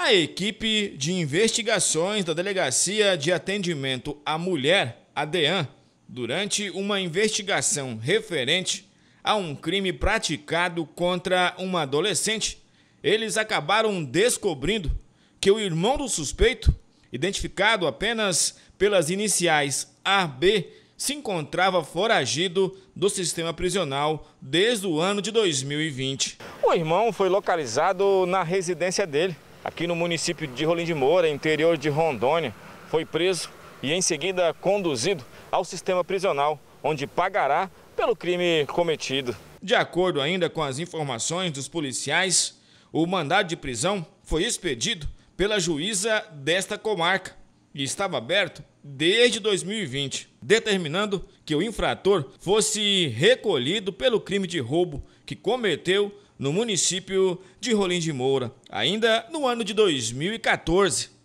A equipe de investigações da Delegacia de Atendimento à Mulher, ADEAN, durante uma investigação referente a um crime praticado contra uma adolescente, eles acabaram descobrindo que o irmão do suspeito, identificado apenas pelas iniciais AB, se encontrava foragido do sistema prisional desde o ano de 2020. O irmão foi localizado na residência dele aqui no município de Rolim de Moura, interior de Rondônia, foi preso e em seguida conduzido ao sistema prisional, onde pagará pelo crime cometido. De acordo ainda com as informações dos policiais, o mandado de prisão foi expedido pela juíza desta comarca e estava aberto desde 2020, determinando que o infrator fosse recolhido pelo crime de roubo que cometeu no município de Rolim de Moura, ainda no ano de 2014.